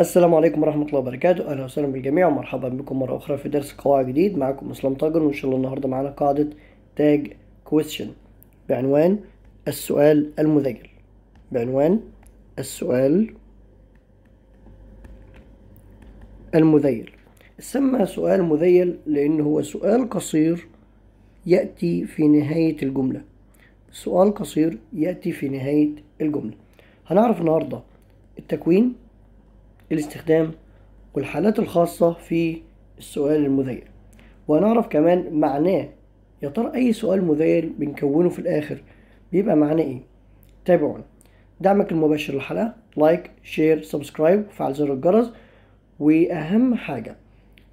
السلام عليكم ورحمة الله وبركاته أهلا وسهلا بالجميع ومرحبا بكم مرة أخرى في درس قواعد جديد معكم إسلام طاجر وإن شاء الله النهاردة معانا قاعدة تاج كويستشن بعنوان السؤال المذجل بعنوان السؤال المذيل سمى سؤال مذيل لأن هو سؤال قصير يأتي في نهاية الجملة سؤال قصير يأتي في نهاية الجملة هنعرف النهاردة التكوين الاستخدام والحالات الخاصة في السؤال المذيل وهنعرف كمان معناه يا ترى أي سؤال مذيل بنكونه في الآخر بيبقى معناه إيه تابعونا دعمك المباشر للحلقة لايك شير سبسكرايب وفعل زر الجرس وأهم حاجة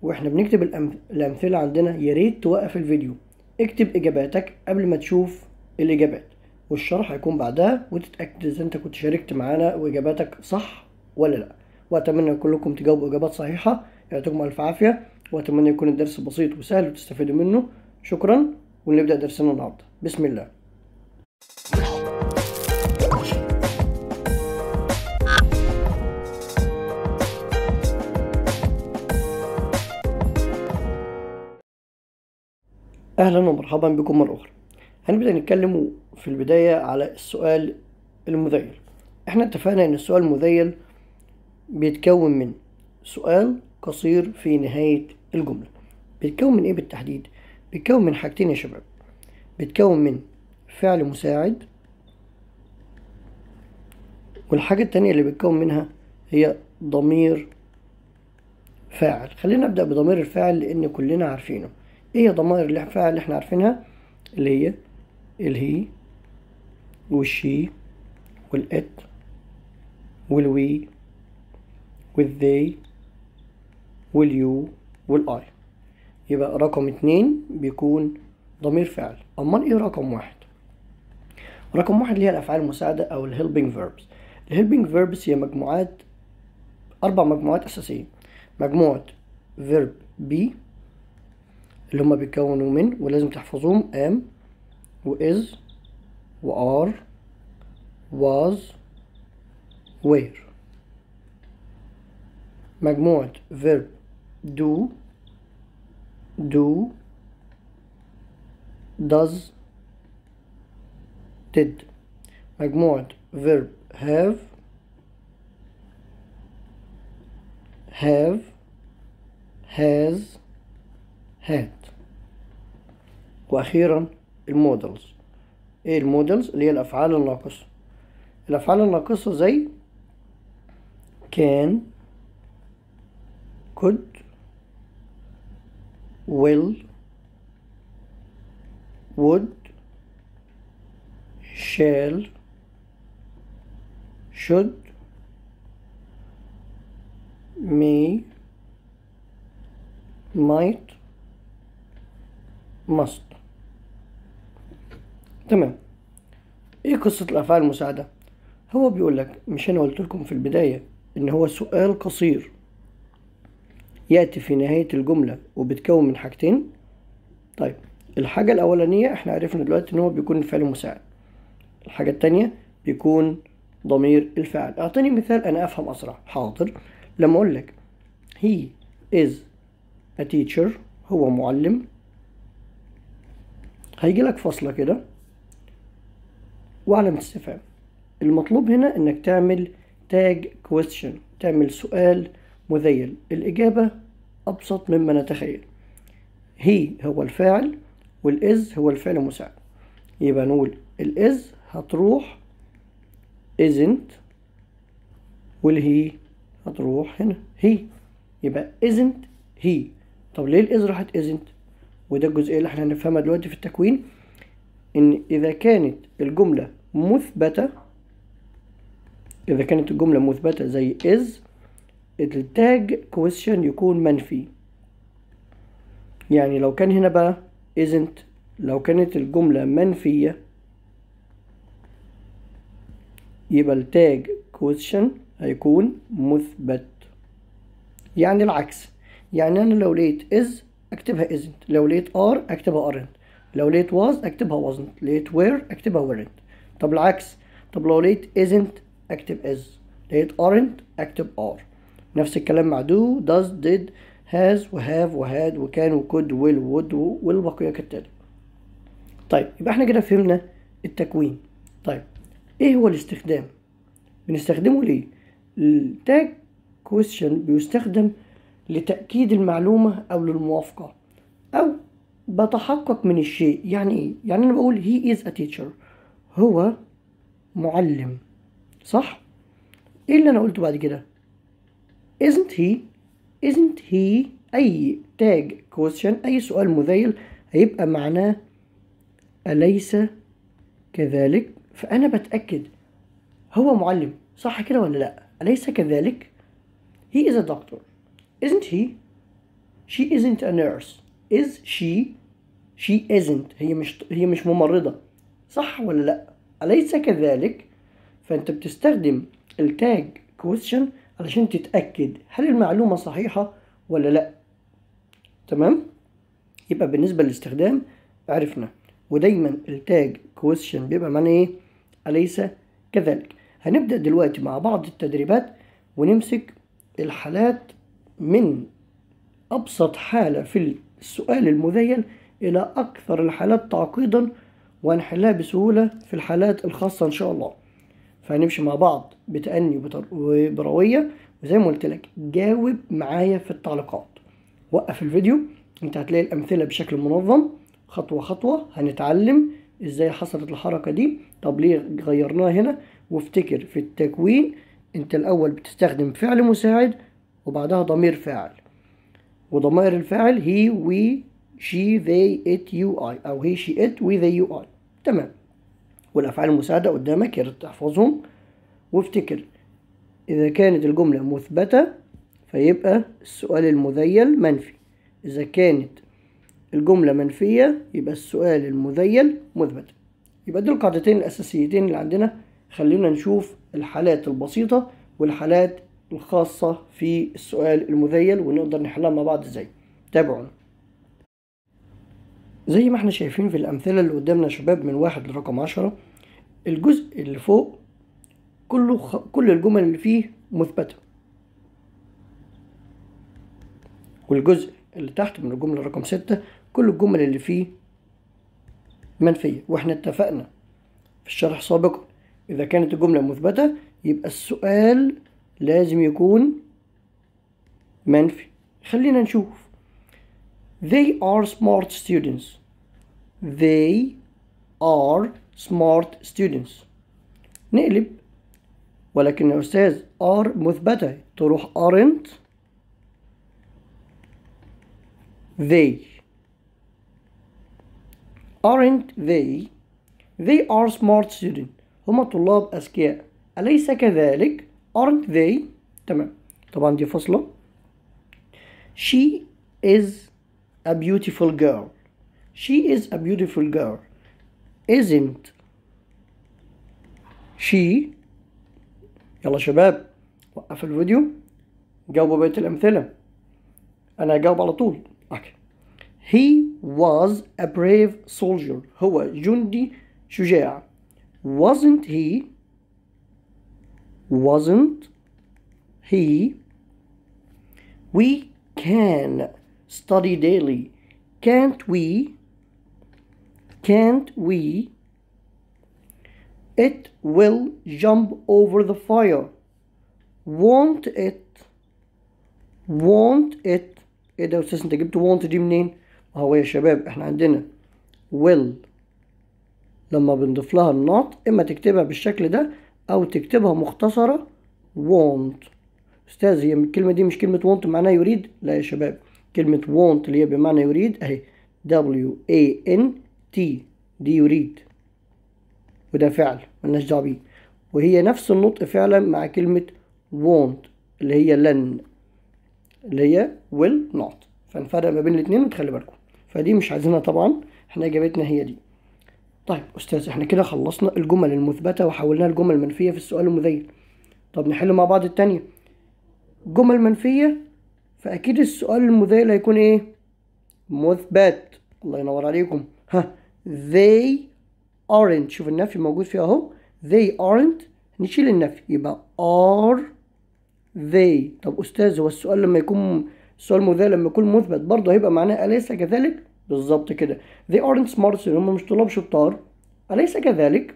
واحنا بنكتب الأمثلة عندنا يا ريت توقف الفيديو اكتب إجاباتك قبل ما تشوف الإجابات والشرح هيكون بعدها وتتأكد إذا أنت كنت شاركت معانا وإجاباتك صح ولا لأ واتمنى كلكم تجاوبوا اجابات صحيحه يعطيكم الف عافيه واتمنى يكون الدرس بسيط وسهل وتستفيدوا منه شكرا ونبدا درسنا النهارده بسم الله اهلا ومرحبا بكم مره اخرى هنبدا نتكلم في البدايه على السؤال المذيل احنا اتفقنا ان السؤال المذيل بيتكون من سؤال قصير في نهاية الجملة بيتكون من إيه بالتحديد؟ بيتكون من حاجتين يا شباب بيتكون من فعل مساعد والحاجة التانية اللي بيتكون منها هي ضمير فاعل خلينا نبدأ بضمير الفاعل لأن كلنا عارفينه إيه هي ضمائر الفاعل اللي إحنا عارفينها اللي هي الهي والشي والإت والوي والذي واليو والاي يبقى رقم اتنين بيكون ضمير فعل امال ايه رقم واحد رقم واحد اللي هي الافعال المساعده او الهيلبينج فيربس الهيلبينج فيربس هي مجموعات اربع مجموعات اساسيه مجموعه فيرب بي اللي هما بيتكونوا من ولازم تحفظوهم ام واز وار واز وير مجموعة verb do do does did مجموعة verb have have has had وأخيرا المودلز ايه المودلز اللي هي الأفعال الناقصة الأفعال الناقصة زي كان could, will, would, shall, should, may, might, must تمام ايه قصة الافعال المساعدة هو بيقول لك مش انا قلت لكم في البداية ان هو سؤال قصير يأتي في نهاية الجملة وبتكون من حاجتين طيب الحاجة الأولانية احنا عرفنا دلوقتي ان هو بيكون فعل مساعد الحاجة التانية بيكون ضمير الفعل اعطيني مثال انا افهم اسرع حاضر لما اقول لك he is a teacher هو معلم هيجي لك فصله كده وعلامة استفهام المطلوب هنا انك تعمل تاج question تعمل سؤال مذيل الإجابة أبسط مما نتخيل هي هو الفاعل والإز هو الفعل المساعد يبقى نقول الإز هتروح isn't والهي هتروح هنا هي يبقى isn't هي طب ليه الإز راحت isn't وده الجزئية اللي احنا هنفهمها دلوقتي في التكوين إن إذا كانت الجملة مثبتة إذا كانت الجملة مثبتة زي is التاج كويشن يكون منفي يعني لو كان هنا بقى isn't لو كانت الجملة منفية يبقى التاج كويشن هيكون مثبت يعني العكس يعني أنا لو لقيت is أكتبها isn't لو لقيت are أكتبها aren't لو لقيت was أكتبها wasn't لقيت were أكتبها weren't طب العكس طب لو لقيت isn't أكتب is لقيت aren't أكتب are نفس الكلام مع do does did has وهاف وهاد وكان وكود will would والبقية كالتالي طيب يبقى احنا كده فهمنا التكوين طيب ايه هو الاستخدام بنستخدمه ليه التاج كويستشن بيستخدم لتأكيد المعلومة أو للموافقة أو بتحقق من الشيء يعني إيه؟ يعني أنا بقول he is a teacher هو معلم صح؟ إيه اللي أنا قلته بعد كده؟ isn't he isn't he أي tag question أي سؤال مذيل هيبقى معناه أليس كذلك فأنا بتأكد هو معلم صح كده ولا لأ أليس كذلك he is a doctor isn't he she isn't a nurse is she she isn't هي مش هي مش ممرضة صح ولا لأ أليس كذلك فأنت بتستخدم التاج question علشان تتأكد هل المعلومة صحيحة ولا لأ تمام يبقى بالنسبة للاستخدام عرفنا ودايما التاج كويشن بيبقى معناه ايه أليس كذلك هنبدأ دلوقتي مع بعض التدريبات ونمسك الحالات من أبسط حالة في السؤال المذيل إلى أكثر الحالات تعقيدا وهنحلها بسهولة في الحالات الخاصة إن شاء الله فهنمشي مع بعض بتأني وبروية وزي ما قلت لك جاوب معايا في التعليقات وقف الفيديو انت هتلاقي الأمثلة بشكل منظم خطوة خطوة هنتعلم ازاي حصلت الحركة دي طب ليه غيرناها هنا وافتكر في التكوين انت الأول بتستخدم فعل مساعد وبعدها ضمير فاعل وضمائر الفاعل هي وي شي ذي ات يو اي أو هي شي ات وي ذي يو اي تمام والأفعال المساعدة قدامك يا ريت تحفظهم وافتكر إذا كانت الجملة مثبتة فيبقى السؤال المذيل منفي إذا كانت الجملة منفية يبقى السؤال المذيل مثبت يبقى دول القاعدتين الأساسيتين اللي عندنا خلينا نشوف الحالات البسيطة والحالات الخاصة في السؤال المذيل ونقدر نحلها مع بعض ازاي تابعونا زي ما احنا شايفين في الأمثلة اللي قدامنا يا شباب من واحد لرقم عشرة الجزء اللي فوق كله خ... كل الجمل اللي فيه مثبتة والجزء اللي تحت من الجملة رقم ستة كل الجمل اللي فيه منفية واحنا اتفقنا في الشرح سابقا إذا كانت الجملة مثبتة يبقى السؤال لازم يكون منفي خلينا نشوف They are smart students They are smart students نقلب ولكن يا أستاذ are مثبتة تروح aren't they aren't they they are smart students هما طلاب أذكياء أليس كذلك aren't they تمام طبعا دي فاصلة she is a beautiful girl she is a beautiful girl isn't she يلا شباب وقف الفيديو جاوبوا بيت الأمثلة أنا أجاوب على طول He was a brave soldier هو جندي شجاع Wasn't he Wasn't he We can study daily Can't we Can't we? It will jump over the fire. Won't it? Won't it? ايه ده يا استاذ انت جبت won't دي منين؟ هو يا شباب احنا عندنا will لما بنضيف لها النوت اما تكتبها بالشكل ده او تكتبها مختصرة won't استاذ هي الكلمة دي مش كلمة won't معناها يريد لا يا شباب كلمة won't اللي هي بمعنى يريد اهي W A N تي دي يريد وده فعل ملناش دعوة بيه وهي نفس النطق فعلا مع كلمة won't اللي هي لن اللي هي will not فنفرق ما بين الاتنين وتخلي بالكم فدي مش عايزينها طبعا احنا اجابتنا هي دي طيب استاذ احنا كده خلصنا الجمل المثبتة وحولناها لجمل منفية في السؤال المذيل طب نحل مع بعض التانية جمل منفية فأكيد السؤال المذيل هيكون إيه؟ مثبت الله ينور عليكم ها they aren't شوف النفي موجود فيه اهو they aren't نشيل النفي يبقى are they طب استاذ هو السؤال لما يكون السؤال مذهل لما يكون مثبت برضه هيبقى معناه اليس كذلك بالظبط كده they aren't smart هم مش طلاب شطار اليس كذلك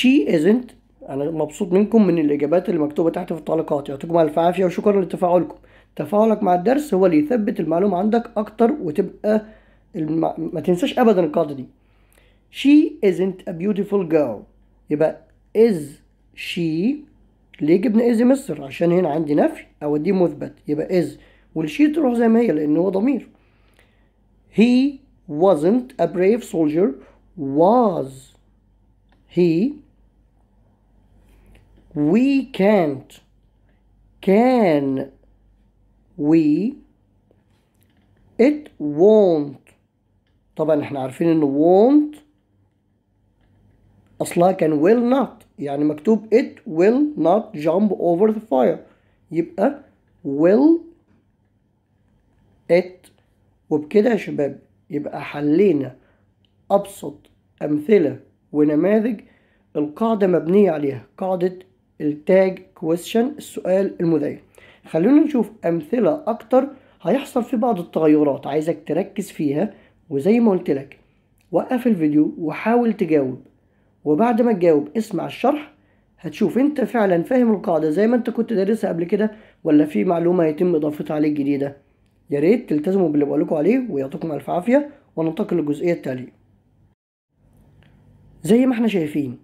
she isn't انا مبسوط منكم من الاجابات اللي مكتوبه تحت في التعليقات يعطيكم الف عافيه وشكرا لتفاعلكم تفاعلك مع الدرس هو اللي يثبت المعلومه عندك اكتر وتبقى ما تنساش ابدا القاعده دي she isn't a beautiful girl يبقى is she ليه جبنا از مستر عشان هنا عندي نفي اوديه مثبت يبقى از والشي تروح زي ما هي لان هو ضمير he wasn't a brave soldier was he we can't can we it won't طبعا احنا عارفين ان won't اصلها كان will not يعني مكتوب it will not jump over the fire يبقى will it وبكده يا شباب يبقى حلينا ابسط امثله ونماذج القاعده مبنيه عليها قاعده التاج كويشن السؤال المذيع خلونا نشوف امثله اكتر هيحصل في بعض التغيرات عايزك تركز فيها وزي ما قلت لك وقف الفيديو وحاول تجاوب وبعد ما تجاوب اسمع الشرح هتشوف انت فعلا فاهم القاعدة زي ما انت كنت دارسها قبل كده ولا في معلومة هيتم اضافتها عليك جديدة يا ريت تلتزموا باللي بقولكوا عليه ويعطيكم الف عافية وننتقل للجزئية التالية زي ما احنا شايفين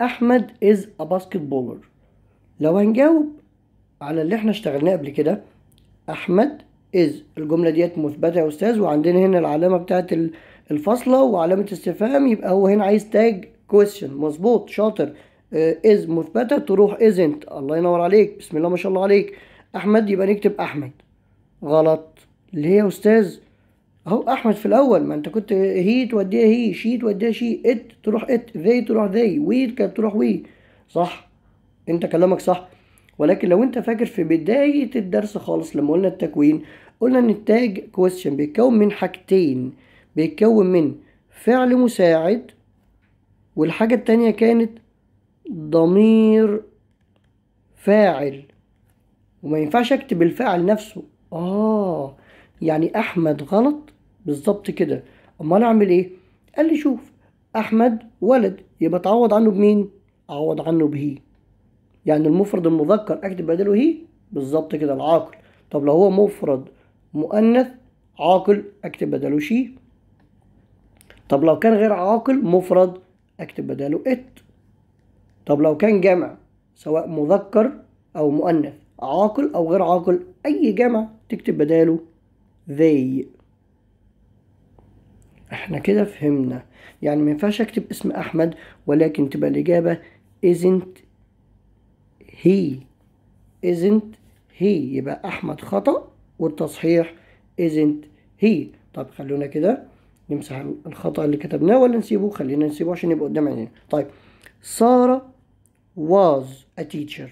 احمد از ا باسكت بولر لو هنجاوب على اللي احنا اشتغلناه قبل كده احمد از الجملة ديت مثبتة يا أستاذ وعندنا هنا العلامة بتاعت الفاصلة وعلامة استفهام يبقى هو هنا عايز تاج question مظبوط شاطر آه، از مثبتة تروح ازنت الله ينور عليك بسم الله ما شاء الله عليك أحمد يبقى نكتب أحمد غلط ليه يا أستاذ أهو أحمد في الأول ما أنت كنت هي توديها هي شي توديها شي إت تروح إت ذي تروح ذي وي كانت تروح وي صح أنت كلامك صح ولكن لو انت فاكر في بداية الدرس خالص لما قلنا التكوين قلنا ان التاج كويسشن بيتكون من حاجتين بيتكون من فعل مساعد والحاجة التانية كانت ضمير فاعل وما ينفعش اكتب الفاعل نفسه اه يعني احمد غلط بالظبط كده امال اعمل ايه قال لي شوف احمد ولد يبقى اتعوض عنه بمين اعوض عنه بهي يعني المفرد المذكر اكتب بداله هي بالظبط كده العاقل طب لو هو مفرد مؤنث عاقل اكتب بداله شي طب لو كان غير عاقل مفرد اكتب بداله ات طب لو كان جمع سواء مذكر او مؤنث عاقل او غير عاقل اي جمع تكتب بداله they احنا كده فهمنا يعني ما ينفعش اكتب اسم احمد ولكن تبقى الاجابه isn't هي isn't هي يبقى أحمد خطأ والتصحيح isn't هي طب خلونا كده نمسح الخطأ اللي كتبناه ولا نسيبه خلينا نسيبه عشان يبقى قدام عينينا طيب سارة was a teacher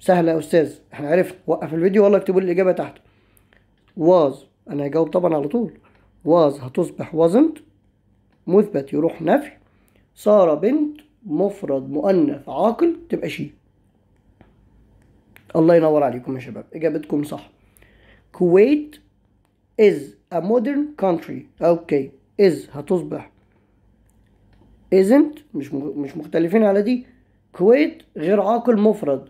سهلة يا أستاذ احنا عرفنا وقف الفيديو والله اكتبوا لي الإجابة تحت was أنا هجاوب طبعا على طول was هتصبح wasn't مثبت يروح نفي سارة بنت مفرد مؤنث عاقل تبقى شي الله ينور عليكم يا شباب اجابتكم صح كويت is a modern country اوكي is هتصبح isn't مش مش مختلفين على دي كويت غير عاقل مفرد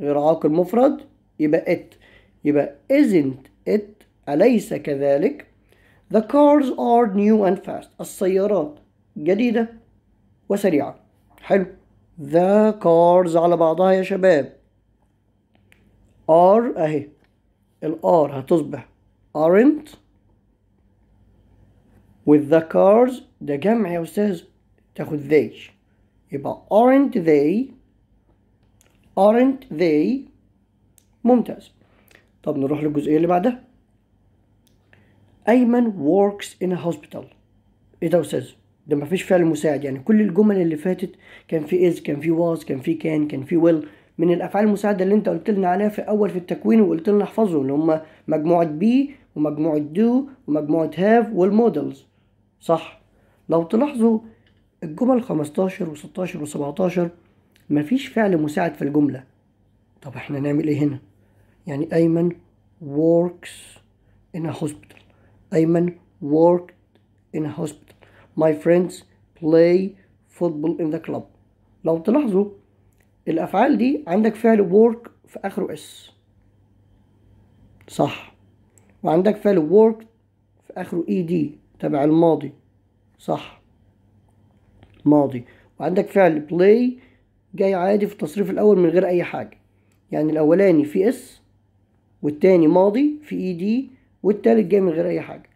غير عاقل مفرد يبقى it يبقى isn't it أليس كذلك the cars are new and fast السيارات جديدة وسريعة حلو the cars على بعضها يا شباب ار اهي الار هتصبح aren't with the cars ده جمع يا استاذ تاخد they يبقى aren't they aren't they ممتاز طب نروح للجزئية اللي بعدها أيمن works in a hospital إيه ده يا أستاذ؟ ده مفيش فعل مساعد يعني كل الجمل اللي فاتت كان في is كان في was كان في can كان في will من الافعال المساعده اللي انت قلت لنا عليها في اول في التكوين وقلت لنا احفظه اللي هم مجموعه بي ومجموعه دو ومجموعه هاف والمودلز صح لو تلاحظوا الجمل 15 و16 و17 مفيش فعل مساعد في الجمله طب احنا نعمل ايه هنا يعني ايمن works in a hospital ايمن worked in a hospital my friends play football in the club لو تلاحظوا الافعال دي عندك فعل work في اخره اس صح وعندك فعل work في اخره اي e دي تبع الماضي صح ماضي وعندك فعل play جاي عادي في التصريف الاول من غير اي حاجه يعني الاولاني في اس والتاني ماضي في اي e دي والتالت جاي من غير اي حاجه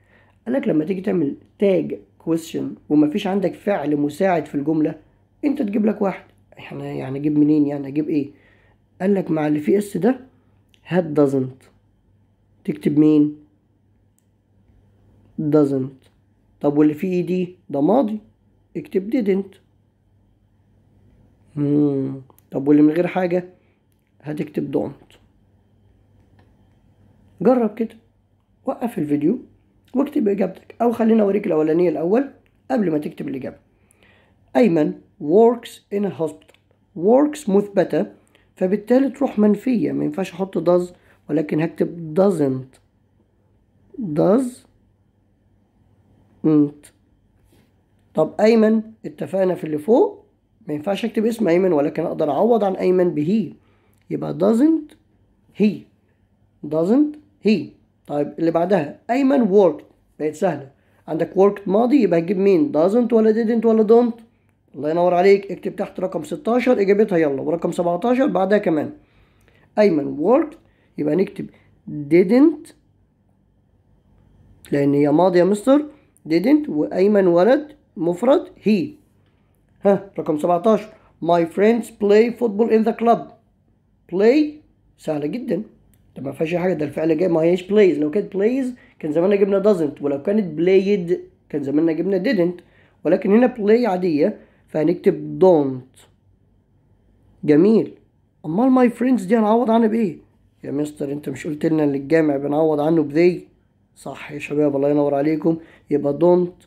قالك لما تيجي تعمل تاج question ومفيش عندك فعل مساعد في الجمله انت تجيب لك واحد احنا يعني اجيب منين يعني اجيب ايه قال لك مع اللي فيه اس ده هات doesn't تكتب مين doesn't طب واللي فيه اي دي ده ماضي اكتب didn't مم. طب واللي من غير حاجة هتكتب don't جرب كده وقف الفيديو واكتب اجابتك او خلينا اوريك الاولانية الاول قبل ما تكتب الاجابة ايمن works in a hospital works مثبتة فبالتالي تروح منفية ما ينفعش احط does ولكن هكتب doesn't doesn't طب أيمن اتفقنا في اللي فوق ما ينفعش اكتب اسم أيمن ولكن أقدر أعوض عن أيمن به يبقى doesn't he doesn't he طيب اللي بعدها أيمن worked بقت سهلة عندك worked ماضي يبقى هتجيب مين doesn't ولا didn't ولا don't الله ينور عليك اكتب تحت رقم 16 اجابتها يلا ورقم 17 بعدها كمان ايمن worked يبقى نكتب didn't لان هي ماضي يا مستر didn't وايمن ولد مفرد he ها رقم 17 my friends play football in the club play سهله جدا ده ما فيهاش حاجه ده الفعل جاي ما هيش plays لو كانت plays كان زماننا جبنا doesn't ولو كانت played كان زماننا جبنا didn't ولكن هنا play عاديه فهنكتب don't جميل امال ماي فريندز دي هنعوض عنها بايه يا مستر انت مش قلت لنا ان الجامع بنعوض عنه بذي صح يا شباب الله ينور عليكم يبقى don't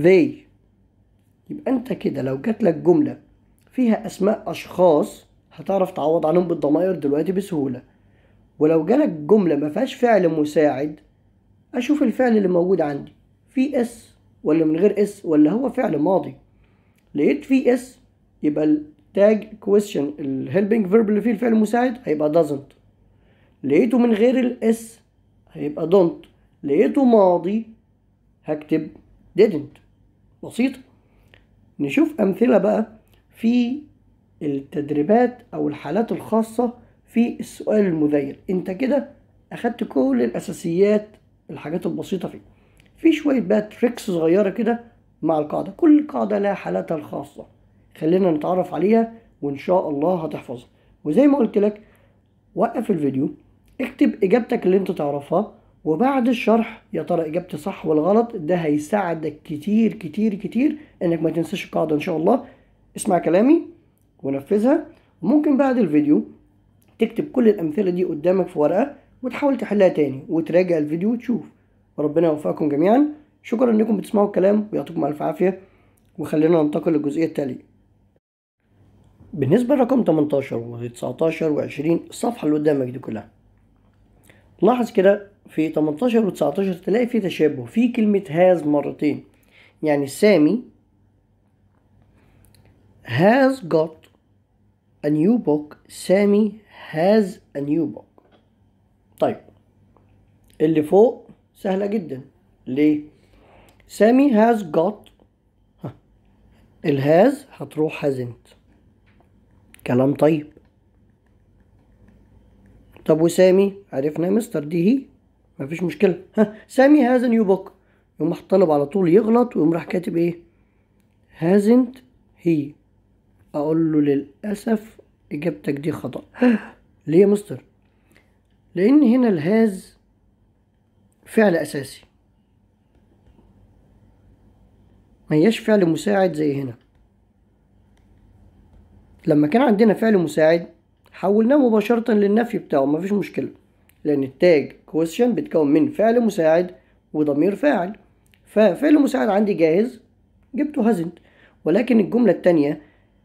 they يبقى انت كده لو جات لك جمله فيها اسماء اشخاص هتعرف تعوض عنهم بالضمائر دلوقتي بسهوله ولو جالك جمله ما فيهاش فعل مساعد اشوف الفعل اللي موجود عندي في اس ولا من غير اس ولا هو فعل ماضي لقيت فيه اس يبقى التاج كويشن الهيلبنج فيرب اللي فيه الفعل المساعد هيبقى doesn't لقيته من غير الاس هيبقى don't لقيته ماضي هكتب didn't بسيط نشوف أمثلة بقى في التدريبات أو الحالات الخاصة في السؤال المذيل أنت كده أخدت كل الأساسيات الحاجات البسيطة فيه في شوية بقى تريكس صغيرة كده مع القاعدة كل قاعدة لها حالاتها الخاصة خلينا نتعرف عليها وإن شاء الله هتحفظها وزي ما قلت لك وقف الفيديو اكتب إجابتك اللي أنت تعرفها وبعد الشرح يا ترى إجابتي صح ولا غلط ده هيساعدك كتير كتير كتير إنك ما تنساش القاعدة إن شاء الله اسمع كلامي ونفذها وممكن بعد الفيديو تكتب كل الأمثلة دي قدامك في ورقة وتحاول تحلها تاني وتراجع الفيديو وتشوف وربنا يوفقكم جميعا شكرا انكم بتسمعوا الكلام ويعطيكم الف عافيه وخلينا ننتقل للجزئيه التاليه بالنسبة لرقم 18 و 19 و 20 الصفحة اللي قدامك دي كلها لاحظ كده في 18 و 19 تلاقي في تشابه في كلمة هاز مرتين يعني سامي has got a new book سامي has a new book طيب اللي فوق سهلة جدا ليه؟ سامي هاز جوت الهاز هتروح هازنت كلام طيب طب وسامي عرفنا مستر دي هي مفيش مشكلة ها سامي هاز نيو بوك يقوم الطالب على طول يغلط ويقوم راح كاتب ايه هازنت هي اقول له للأسف اجابتك دي خطأ ليه يا مستر لان هنا الهاز فعل أساسي ما هياش فعل مساعد زي هنا لما كان عندنا فعل مساعد حولناه مباشرة للنفي بتاعه مفيش مشكلة لأن التاج كويشن بيتكون من فعل مساعد وضمير فاعل ففعل مساعد عندي جاهز جبته هازنت ولكن الجملة التانية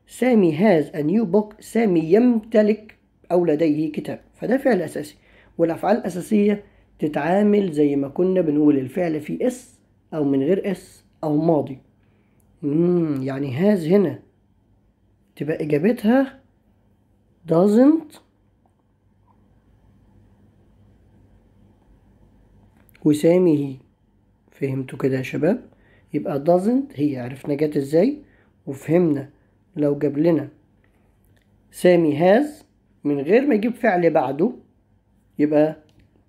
سامي هاز a new book سامي يمتلك أو لديه كتاب فده فعل أساسي والأفعال الأساسية تتعامل زي ما كنا بنقول الفعل فيه اس أو من غير اس أو ماضي مم يعني هاز هنا تبقى إجابتها doesn't وسامي هي فهمتوا كده يا شباب يبقى doesn't هي عرفنا جت ازاي وفهمنا لو جاب لنا سامي هاز من غير ما يجيب فعل بعده يبقى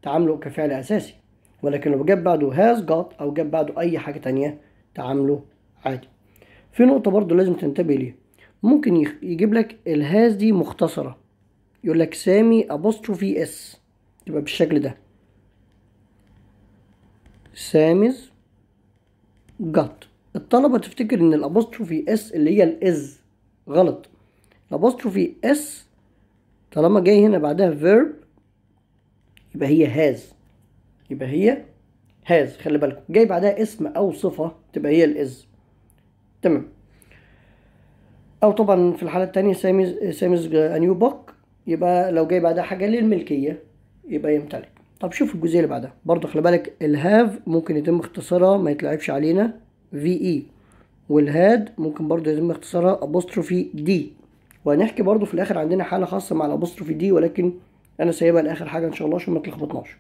تعامله كفعل أساسي ولكن لو جاب بعده هاز جات أو جاب بعده أي حاجة تانية تعامله عادي في نقطة برضو لازم تنتبه ليها ممكن يجيب لك الهاز دي مختصرة يقول لك سامي أبوستروفي اس تبقى بالشكل ده سامز جات الطلبة تفتكر إن الأبوستروفي اس اللي هي الإز غلط الأبوستروفي اس طالما جاي هنا بعدها فيرب يبقى هي هاز يبقى هي هاز خلي بالكم جاي بعدها اسم او صفه تبقى هي الاز تمام او طبعا في الحاله الثانيه سامز سامز انيو بوك يبقى لو جاي بعدها حاجه للملكيه يبقى يمتلك طب شوف الجزئيه اللي بعدها برضه خلي بالك الهاف ممكن يتم اختصارها ما يتلعبش علينا في اي والهاد ممكن برضه يتم اختصارها ابوستروفي دي وهنحكي برضه في الاخر عندنا حاله خاصه مع الابوستروفي دي ولكن انا سايبها لاخر حاجه ان شاء الله عشان ما تلخبطناش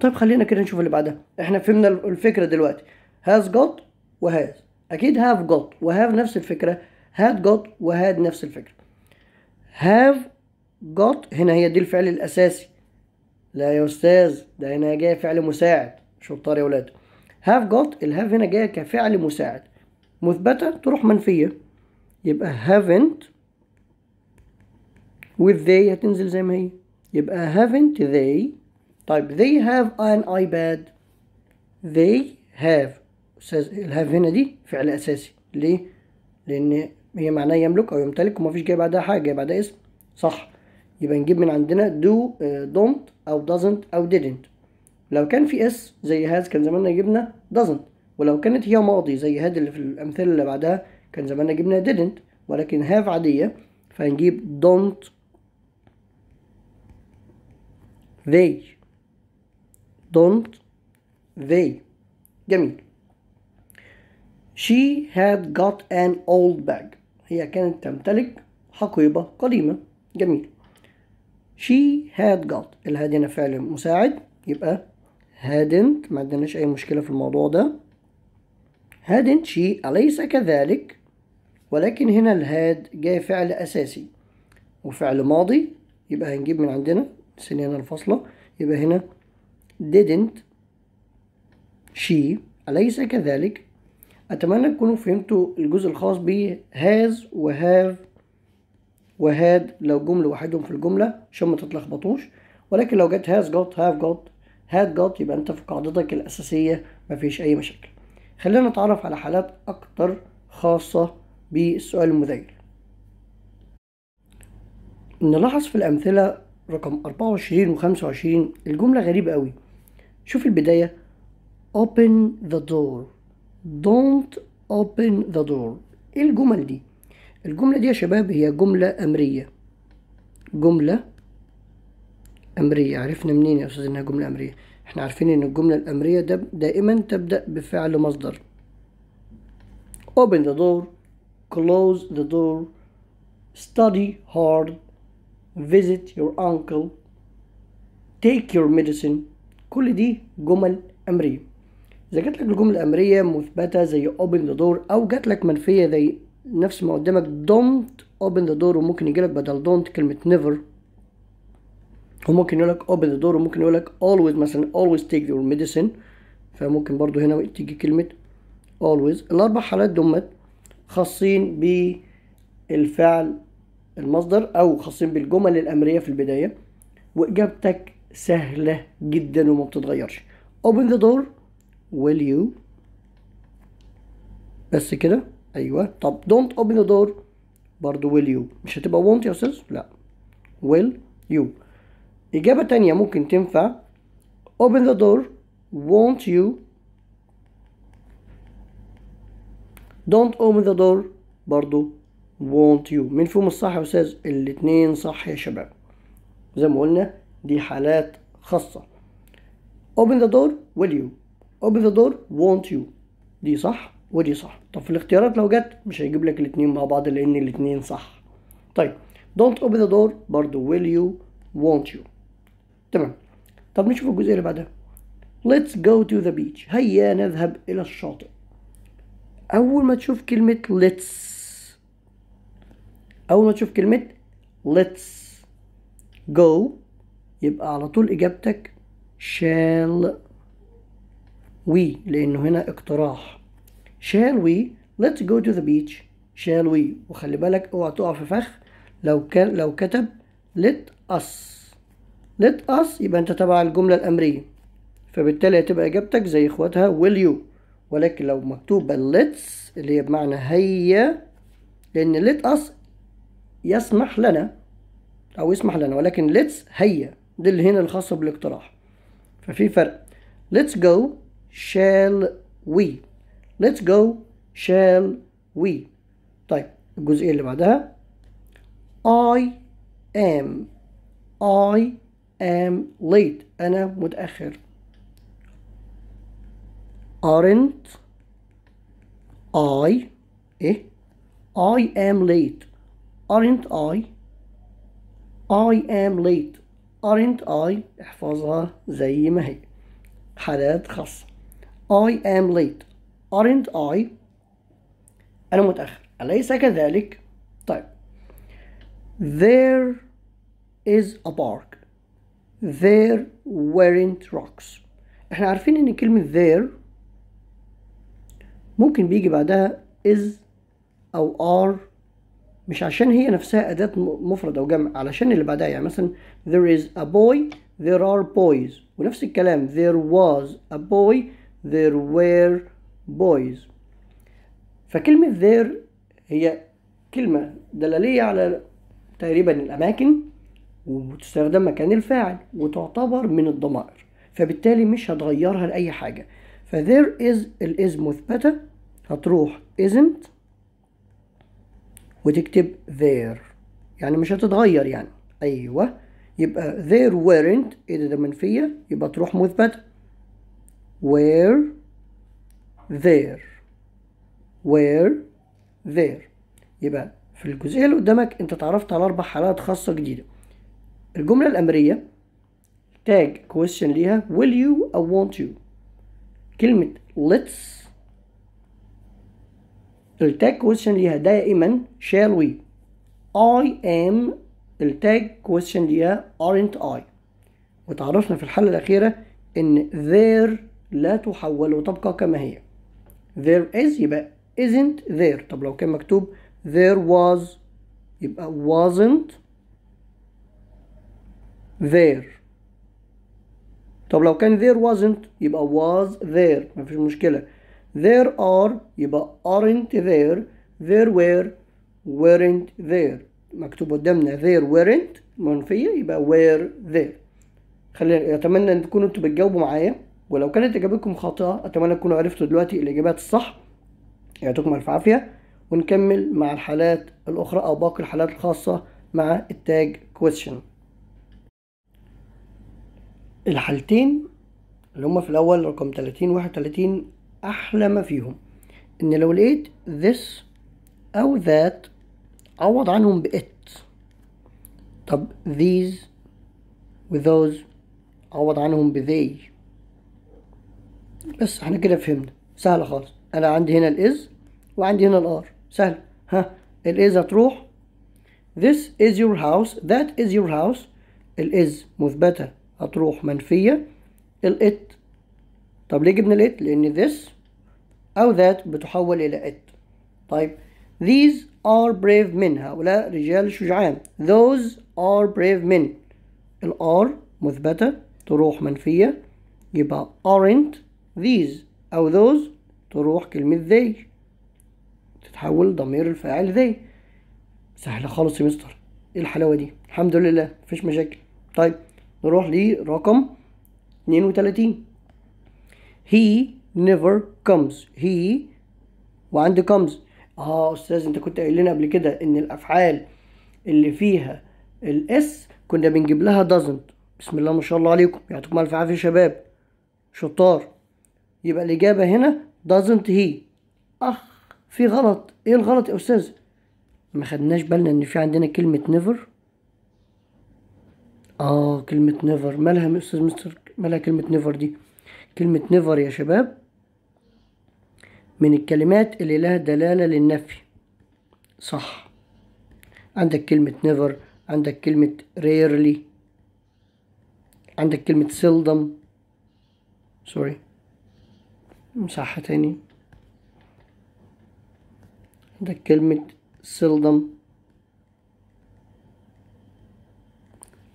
طيب خلينا كده نشوف اللي بعدها احنا فهمنا الفكره دلوقتي هاز جوت وهاز اكيد هاف جوت وهاف نفس الفكره هاد جوت وهاد نفس الفكره هاف جوت هنا هي دي الفعل الاساسي لا يا استاذ ده هنا جاي فعل مساعد شطار يا ولاد هاف جوت الهاف هنا جايه كفعل مساعد مثبته تروح منفيه يبقى هافنت with they هتنزل زي ما هي يبقى haven't they طيب they have an iPad they have ال have هنا دي فعل أساسي ليه؟ لأن هي معناه يملك أو يمتلك ومفيش جاي بعدها حاجة جاي بعدها اسم صح يبقى نجيب من عندنا do آه، don't أو doesn't أو didn't لو كان في اس زي هاز كان زماننا جبنا doesn't ولو كانت هي ماضي زي هاد اللي في الأمثلة اللي بعدها كان زماننا جبنا didn't ولكن have عادية فهنجيب don't they don't they جميل she had got an old bag هي كانت تمتلك حقيبة قديمة جميل she had got الهاد هنا فعل مساعد يبقى hadn't ما عندناش أي مشكلة في الموضوع ده hadn't she أليس كذلك ولكن هنا الهاد جاي فعل أساسي وفعل ماضي يبقى هنجيب من عندنا السنانة الفاصلة يبقى هنا didn't she أليس كذلك أتمنى تكونوا فهمتوا الجزء الخاص ب has و have و had لو جملة وحدهم في الجملة عشان ما تتلخبطوش ولكن لو جت has got have got had got يبقى أنت في قاعدتك الأساسية مفيش أي مشاكل خلينا نتعرف على حالات أكتر خاصة بالسؤال المذيل نلاحظ في الأمثلة رقم 24 و 25 الجملة غريبة قوي شوف البداية open the door don't open the door ايه الجمل دي الجملة دي يا شباب هي جملة أمرية جملة أمرية عرفنا منين يا أستاذ إنها جملة أمرية احنا عارفين إن الجملة الأمرية دائما تبدأ بفعل مصدر open the door close the door study hard visit your uncle take your medicine كل دي جمل أمرية إذا جات لك الجمل الأمرية مثبتة زي open the door أو جات لك منفية زي نفس ما قدامك don't open the door وممكن يجي لك بدل don't كلمة never وممكن يقول لك open the door وممكن يقول لك always مثلا always take your medicine فممكن برضو هنا تيجي كلمة always الأربع حالات دمت خاصين بالفعل المصدر أو خاصين بالجمل الأمرية في البداية وإجابتك سهلة جدا وما بتتغيرش open the door will you بس كده أيوه طب don't open the door برضه will you مش هتبقى won't يا أستاذ لا will you إجابة تانية ممكن تنفع open the door won't you don't open the door برضه you من فهم الصح يا استاذ الاثنين صح يا شباب زي ما قلنا دي حالات خاصة open the door will you open the door won't you دي صح ودي صح طب في الاختيارات لو جت مش هيجيب لك الاثنين مع بعض لان الاثنين صح طيب don't open the door برضو will you won't you تمام طب نشوف الجزء اللي بعدها let's go to the beach هيا نذهب الى الشاطئ اول ما تشوف كلمة let's اول ما تشوف كلمة let's go يبقى على طول اجابتك shall we لانه هنا اقتراح shall we let's go to the beach shall we وخلي بالك اوعى تقع في فخ لو كان لو كتب let us let us يبقى انت تبع الجملة الامرية فبالتالي هتبقى اجابتك زي اخواتها will you ولكن لو مكتوبة let's اللي هي بمعنى هيا لان let us يسمح لنا أو يسمح لنا ولكن ليتس هيا دي اللي هنا الخاصة بالاقتراح ففي فرق let's go shall we let's go shall we طيب الجزئية اللي بعدها I am I am late أنا متأخر aren't I إيه I am late aren't I I am late aren't I احفظها زي ما هي حالات خاصة I am late aren't I أنا متأخر أليس كذلك؟ طيب there is a park there weren't rocks احنا عارفين ان كلمة there ممكن بيجي بعدها is أو are مش عشان هي نفسها أداة مفرد أو جمع علشان اللي بعدها يعني مثلا there is a boy there are boys ونفس الكلام there was a boy there were boys فكلمة there هي كلمة دلالية على تقريبا الأماكن وتستخدم مكان الفاعل وتعتبر من الضمائر فبالتالي مش هتغيرها لأي حاجة فthere is الإز مثبتة هتروح isn't وتكتب there يعني مش هتتغير يعني أيوه يبقى there weren't إيه ده منفية يبقى تروح مثبت where there where there يبقى في الجزئية اللي قدامك أنت اتعرفت على أربع حالات خاصة جديدة الجملة الأمرية تاج question ليها will you أو won't you كلمة let's التاج كويشن ليها دائما شال shall we I am التاج كويشن ليها aren't I وتعرفنا في الحالة الأخيرة إن there لا تحول وتبقى كما هي there is يبقى isn't there طب لو كان مكتوب there was يبقى wasn't there طب لو كان there wasn't يبقى was there مفيش مشكلة there are يبقى aren't there there were weren't there مكتوب قدامنا there weren't منفية يبقى were there خلينا اتمنى ان تكونوا انتوا بتجاوبوا معايا ولو كانت اجابتكم خاطئة اتمنى تكونوا عرفتوا دلوقتي الاجابات الصح يعطيكم الف عافية ونكمل مع الحالات الاخرى او باقي الحالات الخاصة مع التاج question الحالتين اللي هما في الاول رقم 30 31 أحلى ما فيهم إن لو لقيت this أو that عوض عنهم ب it طب these و those عوض عنهم ب they بس احنا كده فهمنا سهلة خالص أنا عندي هنا الإز وعندي هنا الآر سهل ها الإز هتروح this is your house that is your house الإز مثبتة هتروح منفية الإت طب ليه جبنا الات لان this او that بتحول الى it طيب these are brave men هؤلاء رجال شجعان those are brave men الار مثبتة تروح منفية يبقى aren't these أو those تروح كلمة they تتحول ضمير الفاعل they سهلة خالص يا مستر ايه الحلاوة دي الحمد لله مفيش مشاكل طيب نروح لرقم 32 he never comes he وعند comes اه استاذ انت كنت قايل لنا قبل كده ان الافعال اللي فيها الاس كنا بنجيب لها doesn't بسم الله ما شاء الله عليكم يعطيكم الف عافيه يا شباب شطار يبقى الاجابه هنا doesn't he اخ في غلط ايه الغلط يا استاذ ما خدناش بالنا ان في عندنا كلمه نيفر اه كلمه نيفر مالها يا استاذ مستر مالها كلمه نيفر دي كلمة نيفر يا شباب من الكلمات اللي لها دلالة للنفي صح عندك كلمة نيفر عندك كلمة ريرلي عندك كلمة سيلدم سوري مساحة تاني عندك كلمة سيلدم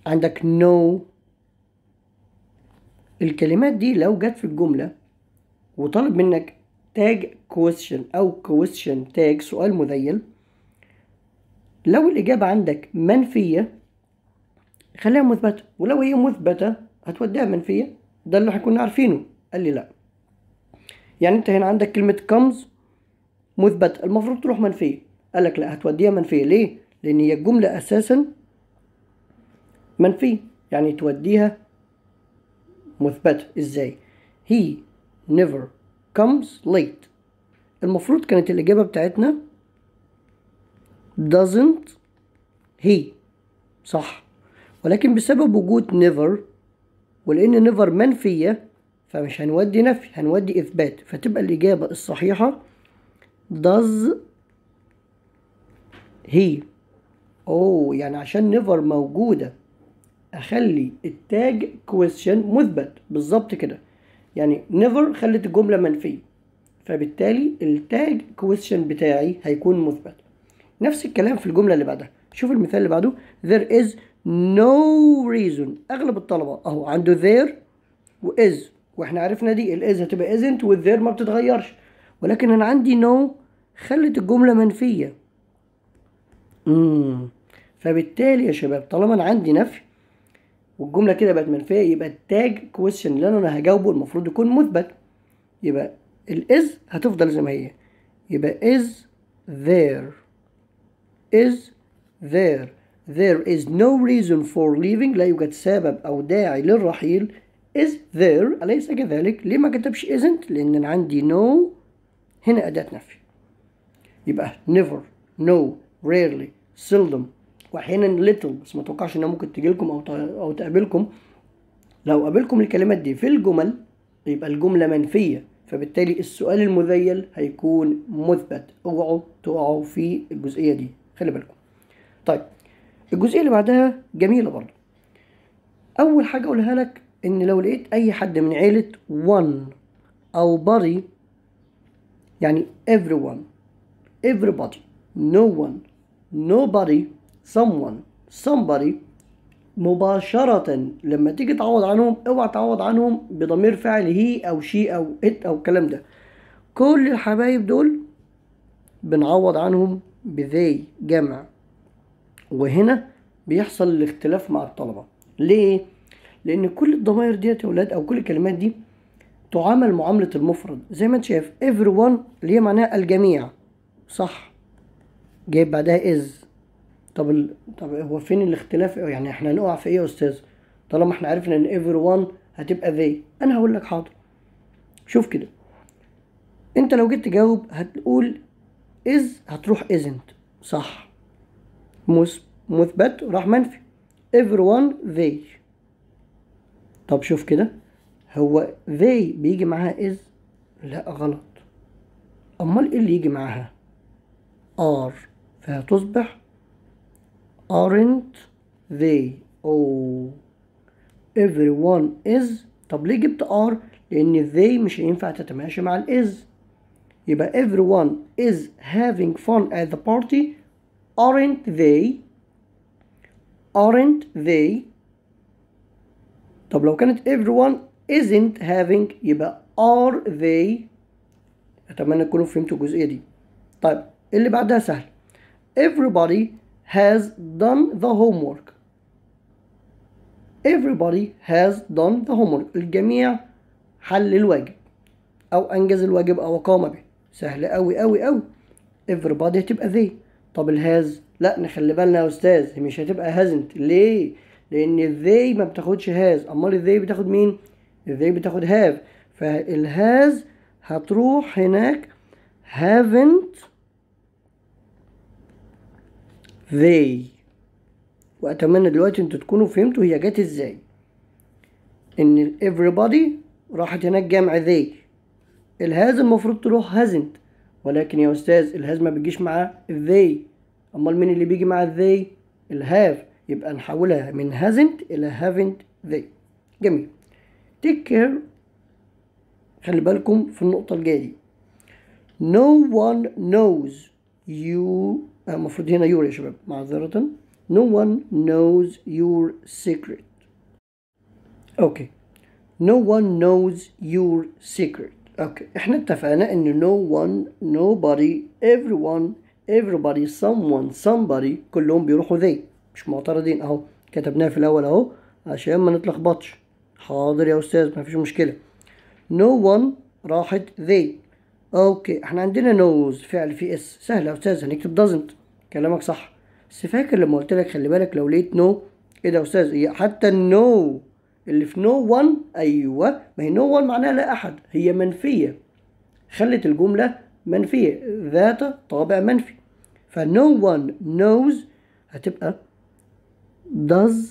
عندك نو no. الكلمات دي لو جت في الجملة وطلب منك تاج كويشن أو كويشن تاج سؤال مذيل لو الإجابة عندك منفية خليها مثبتة ولو هي مثبتة هتوديها منفية ده اللي هيكون عارفينه قال لي لأ يعني أنت هنا عندك كلمة كمز مثبتة المفروض تروح منفية قال لك لأ هتوديها منفية ليه؟ لأن هي الجملة أساسا منفية يعني توديها مثبتة ازاي he never comes late المفروض كانت الإجابة بتاعتنا doesn't he صح ولكن بسبب وجود never ولأن never منفية فمش هنودي نفي هنودي إثبات فتبقى الإجابة الصحيحة does he أوه يعني عشان never موجودة اخلي التاج question مثبت بالظبط كده يعني نيفر خلت الجمله منفيه فبالتالي التاج question بتاعي هيكون مثبت نفس الكلام في الجمله اللي بعدها شوف المثال اللي بعده there is no reason اغلب الطلبه اهو عنده there و is واحنا عرفنا دي الاز هتبقى isn't وال there ما بتتغيرش ولكن انا عندي no خلت الجمله منفيه امم فبالتالي يا شباب طالما انا عندي نفي والجملة كده بقت منفية يبقى التاج كويشن اللي أنا هجاوبه المفروض يكون مثبت يبقى الإز هتفضل زي ما هي يبقى is there is there there is no reason for leaving لا يوجد سبب أو داعي للرحيل is there أليس كذلك ليه ما كتبش isn't لأن أنا عندي no هنا أداة نفي يبقى never no rarely سيلدم واحيانا ليتل بس ما توقعش انها ممكن تجيلكم او او تقابلكم لو قابلكم الكلمات دي في الجمل يبقى الجمله منفيه فبالتالي السؤال المذيل هيكون مثبت اوعوا تقعوا في الجزئيه دي خلي بالكم طيب الجزئيه اللي بعدها جميله برضه اول حاجه اقولها لك ان لو لقيت اي حد من عيله one او body يعني everyone everybody no one nobody someone somebody مباشرة لما تيجي تعوض عنهم اوعى تعوض عنهم بضمير فاعل هي او شي او ات او الكلام ده كل الحبايب دول بنعوض عنهم بذي جمع وهنا بيحصل الاختلاف مع الطلبة ليه؟ لأن كل الضمائر ديت يا ولاد أو كل الكلمات دي تعامل معاملة المفرد زي ما أنت شايف everyone اللي هي معناها الجميع صح جايب بعدها is طب ال... طب هو فين الاختلاف يعني احنا هنقع في ايه يا استاذ طالما احنا عرفنا ان ايفر وان هتبقى ذي انا هقول لك حاضر شوف كده انت لو جيت تجاوب هتقول از هتروح ازنت صح مثبت راح منفي everyone they طب شوف كده هو they بيجي معاها is لا غلط امال ايه اللي يجي معاها are فهتصبح aren't they oh everyone is طب ليه جبت are لأن they مش هينفع تتماشى مع ال is يبقى everyone is having fun at the party aren't they aren't they طب لو كانت everyone isn't having يبقى are they أتمنى تكونوا فهمتوا الجزئية دي طيب اللي بعدها سهل everybody has done the homework everybody has done the homework الجميع حل الواجب او انجز الواجب او قام به سهل قوي قوي قوي everybody هتبقى they طب الهاز لا نخلي بالنا يا استاذ مش هتبقى hasn't ليه لان they ما بتاخدش has امال they بتاخد مين they بتاخد have فالهاز هتروح هناك haven't they واتمنى دلوقتي انتوا تكونوا فهمتوا هي جت ازاي ان everybody راحت هناك جمع they الهاز المفروض تروح hasn't ولكن يا استاذ الهاز ما بيجيش مع they امال مين اللي بيجي مع they الهاف يبقى نحولها من hasn't الى haven't they جميل take care خلي بالكم في النقطة الجاية no one knows you المفروض هنا يور يا شباب معذرة No one knows your secret اوكي No one knows your secret اوكي احنا اتفقنا ان no one nobody everyone everybody someone somebody كلهم بيروحوا they مش معترضين اهو كتبناها في الاول اهو عشان ما نتلخبطش حاضر يا استاذ ما فيش مشكلة no one راحت they اوكي احنا عندنا نوز فعل في اس سهله يا استاذ هنكتب دازنت كلامك صح بس فاكر لما قلت لك خلي بالك لو لقيت نو ايه ده يا استاذ حتى النو اللي في نو no ايوه ما هي نو no معناها لا احد هي منفيه خلت الجمله منفيه ذات طابع منفي فنو 1 نوز هتبقى does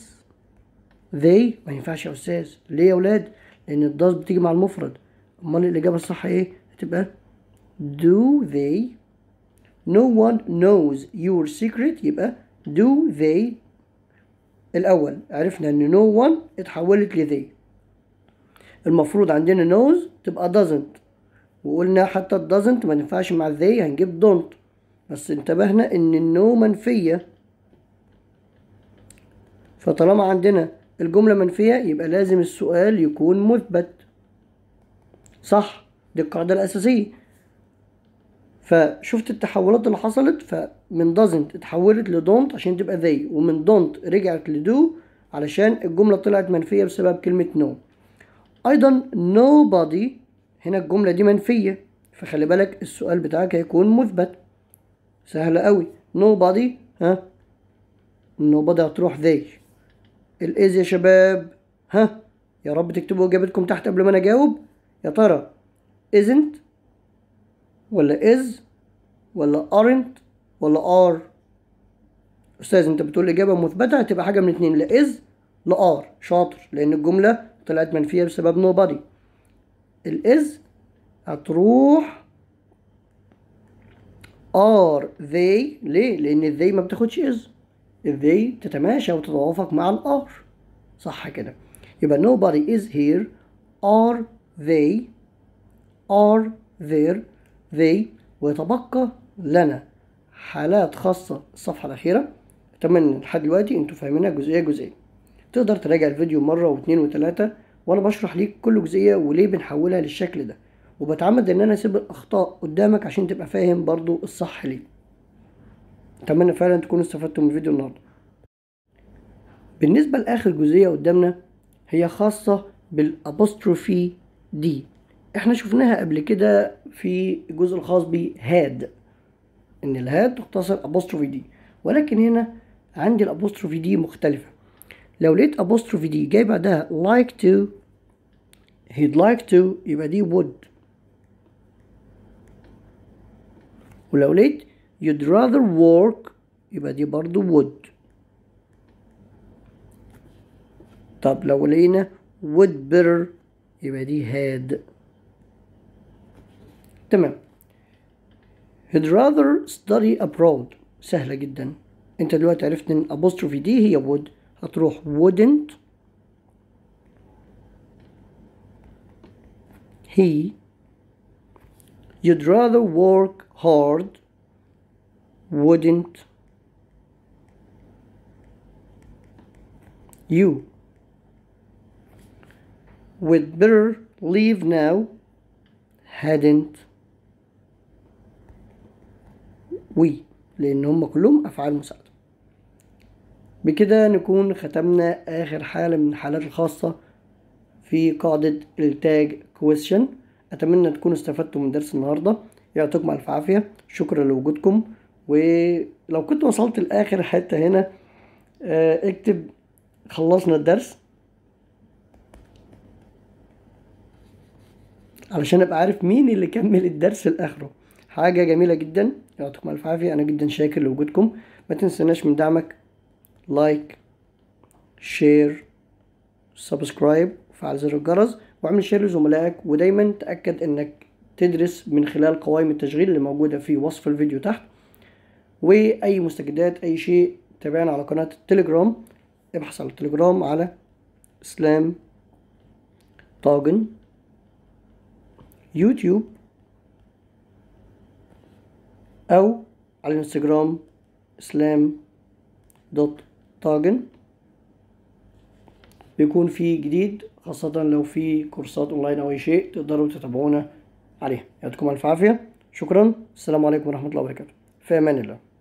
they ما ينفعش يا استاذ ليه يا ولاد لان الداز بتيجي مع المفرد امال الاجابه الصح ايه هتبقى do they no one knows your secret يبقى do they الأول عرفنا إن no one اتحولت ل they المفروض عندنا knows تبقى doesn't وقلنا حتى doesn't ما ينفعش مع they هنجيب don't بس انتبهنا إن النو منفية فطالما عندنا الجملة منفية يبقى لازم السؤال يكون مثبت صح دي القاعدة الأساسية فشفت التحولات اللي حصلت فمن doesn't اتحولت لدونت عشان تبقى they ومن دونت رجعت لدو علشان الجملة طلعت منفية بسبب كلمة no أيضا nobody هنا الجملة دي منفية فخلي بالك السؤال بتاعك هيكون مثبت سهل قوي nobody ها nobody هتروح they الإز يا شباب ها يا رب تكتبوا إجابتكم تحت قبل ما أنا أجاوب يا ترى isn't ولا از ولا ارنت ولا ار استاذ انت بتقول اجابه مثبته هتبقى حاجه من اتنين لا از لا ار شاطر لان الجمله طلعت منفيه بسبب ال الاز هتروح ار ذي ليه لان الذي ما بتاخدش از الذي تتماشى وتتوافق مع الار صح كده يبقى nobody is here are they are there they ويتبقى لنا حالات خاصة الصفحة الأخيرة أتمنى لحد دلوقتي أنتوا فاهمينها جزئية جزئية تقدر تراجع الفيديو مرة واتنين وتلاتة وأنا بشرح ليك كل جزئية وليه بنحولها للشكل ده وبتعمد إن أنا أسيب الأخطاء قدامك عشان تبقى فاهم برضو الصح ليه أتمنى فعلا تكونوا استفدتوا من فيديو النهاردة بالنسبة لآخر جزئية قدامنا هي خاصة بالأبوستروفي دي احنا شفناها قبل كده في الجزء الخاص بهاد ان الهاد تختصر ابوستروفي دي ولكن هنا عندي الابوستروفي دي مختلفه لو لقيت ابوستروفي دي جاي بعدها لايك تو هيد لايك تو يبقى دي وود ولو لقيت يود راذر ورك يبقى دي برضو وود طب لو لقينا would better يبقى دي had تمام he'd rather study abroad سهلة جدا انت دلوقتي عرفت ان apostrophe دي هي would هتروح wouldn't he you'd rather work hard wouldn't you we'd better leave now hadn't وي لأن هم كلهم أفعال مساعدة بكده نكون ختمنا آخر حالة من الحالات الخاصة في قاعدة التاج كويشن أتمنى تكونوا استفدتوا من درس النهاردة يعطيكم ألف عافية شكرا لوجودكم ولو كنت وصلت لآخر حتة هنا آه، اكتب خلصنا الدرس علشان ابقى عارف مين اللي كمل الدرس لاخره حاجة جميلة جدا يعطيكم ألف عافية أنا جدا شاكر لوجودكم ما تنسناش من دعمك لايك شير سبسكرايب وفعل زر الجرس واعمل شير لزملائك ودايما تأكد إنك تدرس من خلال قوائم التشغيل اللي موجودة في وصف الفيديو تحت وأي مستجدات أي شيء تابعنا على قناة التليجرام ابحث على التليجرام على اسلام طاجن يوتيوب او على الانستجرام اسلام دوت طاجن بيكون في جديد خاصة لو في كورسات اونلاين او اي شيء تقدروا تتابعونا عليها يعطيكم الف عافية شكرا السلام عليكم ورحمة الله وبركاته في امان الله